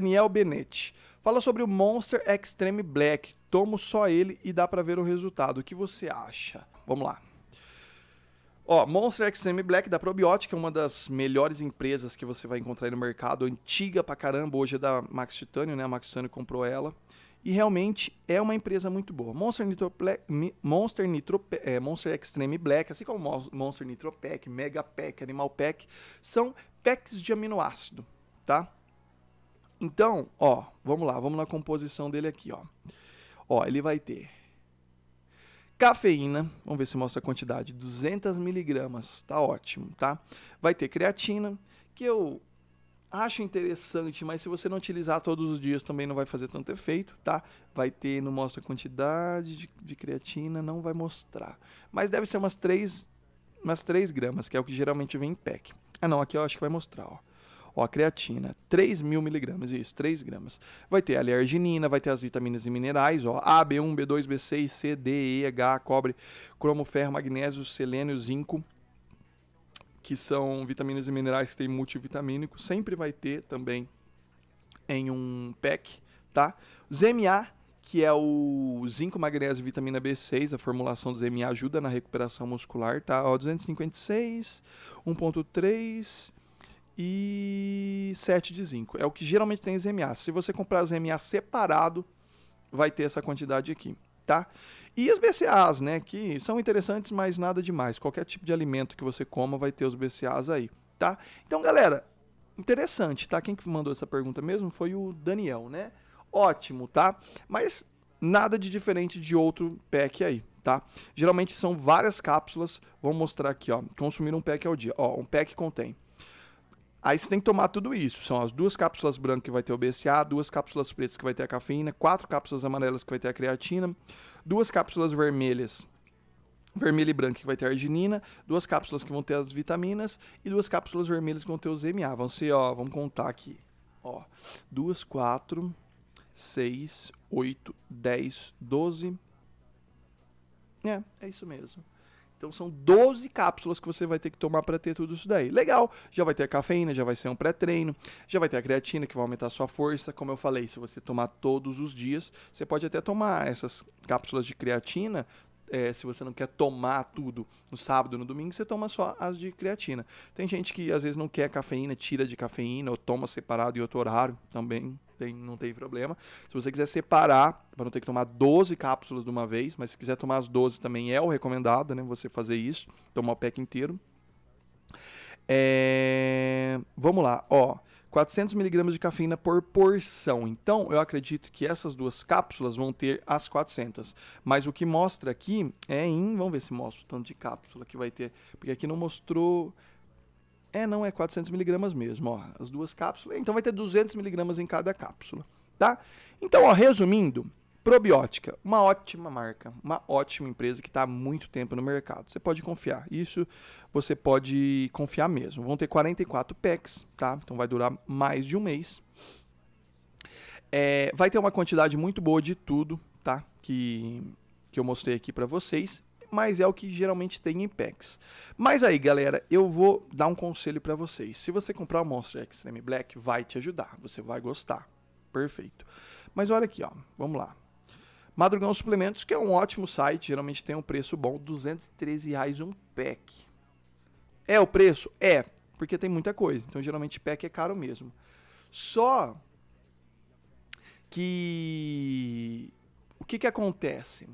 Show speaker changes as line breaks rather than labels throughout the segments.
Daniel Benetti. Fala sobre o Monster Extreme Black. Tomo só ele e dá para ver o resultado. O que você acha? Vamos lá. Ó, Monster Extreme Black da Probiotic é uma das melhores empresas que você vai encontrar no mercado, antiga pra caramba, hoje é da Max Titânio, né? A Max Titânio comprou ela. E realmente é uma empresa muito boa. Monster Nitro, Black, Monster, Nitro, é, Monster Extreme Black, assim como Monster Nitro Pack, Mega Pack, Animal Pack, são packs de aminoácido, tá? Então, ó, vamos lá, vamos na composição dele aqui, ó. Ó, ele vai ter cafeína, vamos ver se mostra a quantidade, 200 miligramas, tá ótimo, tá? Vai ter creatina, que eu acho interessante, mas se você não utilizar todos os dias também não vai fazer tanto efeito, tá? Vai ter, não mostra a quantidade de, de creatina, não vai mostrar. Mas deve ser umas 3, umas 3 gramas, que é o que geralmente vem em pack. Ah não, aqui eu acho que vai mostrar, ó. Ó, a creatina, 3 mil miligramas, isso, 3 gramas. Vai ter a arginina, vai ter as vitaminas e minerais, ó, A, B1, B2, B6, C, D, E, H, cobre, cromo, ferro, magnésio, selênio, zinco, que são vitaminas e minerais que tem multivitamínico, sempre vai ter também em um pack, tá? ZMA, que é o zinco, magnésio e vitamina B6, a formulação do ZMA ajuda na recuperação muscular, tá? Ó, 256, 1.3 e 7 de zinco. É o que geralmente tem as MAs. Se você comprar as MAs separado, vai ter essa quantidade aqui, tá? E os BCAAs, né, que são interessantes, mas nada demais. Qualquer tipo de alimento que você coma vai ter os BCAAs aí, tá? Então, galera, interessante, tá? Quem que mandou essa pergunta mesmo foi o Daniel, né? Ótimo, tá? Mas nada de diferente de outro pack aí, tá? Geralmente são várias cápsulas. Vou mostrar aqui, ó. Consumir um pack ao dia. Ó, um pack contém Aí você tem que tomar tudo isso. São as duas cápsulas brancas que vai ter o BCA, duas cápsulas pretas que vai ter a cafeína, quatro cápsulas amarelas que vai ter a creatina, duas cápsulas vermelhas vermelha e branca que vai ter a arginina, duas cápsulas que vão ter as vitaminas e duas cápsulas vermelhas que vão ter os MA. Vão ser, ó, vamos contar aqui. Ó, duas, quatro, seis, oito, dez, doze. É, é isso mesmo. Então são 12 cápsulas que você vai ter que tomar para ter tudo isso daí. Legal, já vai ter a cafeína, já vai ser um pré-treino, já vai ter a creatina que vai aumentar a sua força. Como eu falei, se você tomar todos os dias, você pode até tomar essas cápsulas de creatina é, se você não quer tomar tudo no sábado, no domingo, você toma só as de creatina. Tem gente que às vezes não quer cafeína, tira de cafeína ou toma separado em outro horário também. Tem, não tem problema. Se você quiser separar, para não ter que tomar 12 cápsulas de uma vez, mas se quiser tomar as 12 também é o recomendado, né? Você fazer isso, tomar o pack inteiro. É... Vamos lá, ó. 400 miligramas de cafeína por porção. Então, eu acredito que essas duas cápsulas vão ter as 400. Mas o que mostra aqui é em... Vamos ver se mostra o tanto de cápsula que vai ter. Porque aqui não mostrou... É, não, é 400 miligramas mesmo, ó. As duas cápsulas. Então, vai ter 200 miligramas em cada cápsula, tá? Então, ó, resumindo... Probiótica, uma ótima marca, uma ótima empresa que está há muito tempo no mercado. Você pode confiar. Isso você pode confiar mesmo. Vão ter 44 packs, tá? Então vai durar mais de um mês. É, vai ter uma quantidade muito boa de tudo, tá? Que, que eu mostrei aqui para vocês. Mas é o que geralmente tem em packs. Mas aí, galera, eu vou dar um conselho para vocês. Se você comprar o Monster Extreme Black, vai te ajudar. Você vai gostar. Perfeito. Mas olha aqui, ó. Vamos lá. Madrugão Suplementos, que é um ótimo site, geralmente tem um preço bom, R$213,00 reais um pack. É o preço? É, porque tem muita coisa. Então, geralmente, pack é caro mesmo. Só que o que, que acontece?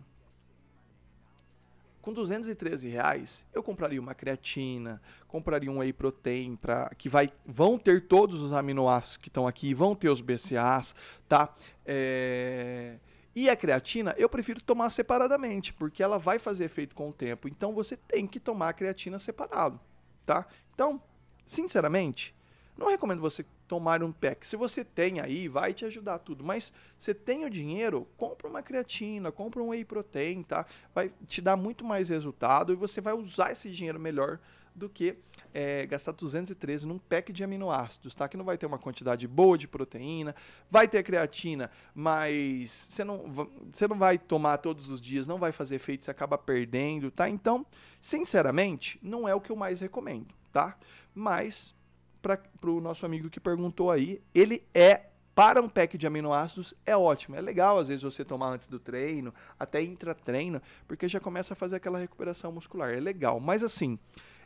Com 213 reais, eu compraria uma creatina, compraria um whey protein, para que vai, vão ter todos os aminoácidos que estão aqui, vão ter os BCAAs, tá? É... E a creatina, eu prefiro tomar separadamente, porque ela vai fazer efeito com o tempo. Então você tem que tomar a creatina separado, tá? Então, sinceramente, não recomendo você tomar um pack. Se você tem aí, vai te ajudar tudo. Mas você tem o dinheiro, compra uma creatina, compra um whey protein, tá? Vai te dar muito mais resultado e você vai usar esse dinheiro melhor do que é, gastar 213 num pack de aminoácidos, tá? Que não vai ter uma quantidade boa de proteína, vai ter creatina, mas você não, você não vai tomar todos os dias, não vai fazer efeito, você acaba perdendo, tá? Então, sinceramente, não é o que eu mais recomendo, tá? Mas para o nosso amigo que perguntou aí. Ele é para um pack de aminoácidos é ótimo. É legal, às vezes, você tomar antes do treino, até intratreino, porque já começa a fazer aquela recuperação muscular. É legal. Mas assim,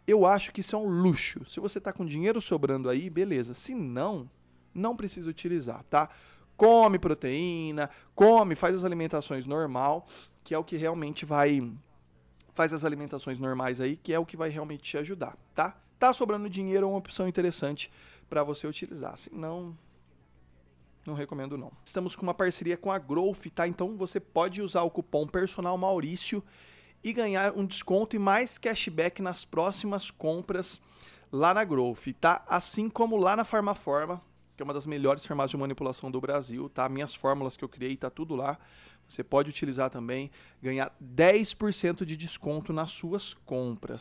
eu acho que isso é um luxo. Se você está com dinheiro sobrando aí, beleza. Se não, não precisa utilizar, tá? Come proteína, come, faz as alimentações normal, que é o que realmente vai. Faz as alimentações normais aí, que é o que vai realmente te ajudar, tá? tá sobrando dinheiro é uma opção interessante para você utilizar. Se assim, não, não recomendo não. Estamos com uma parceria com a Growth, tá? Então você pode usar o cupom Personal Maurício e ganhar um desconto e mais cashback nas próximas compras lá na Growth, tá? Assim como lá na Farmaforma, que é uma das melhores farmácias de manipulação do Brasil, tá? Minhas fórmulas que eu criei, tá tudo lá. Você pode utilizar também, ganhar 10% de desconto nas suas compras.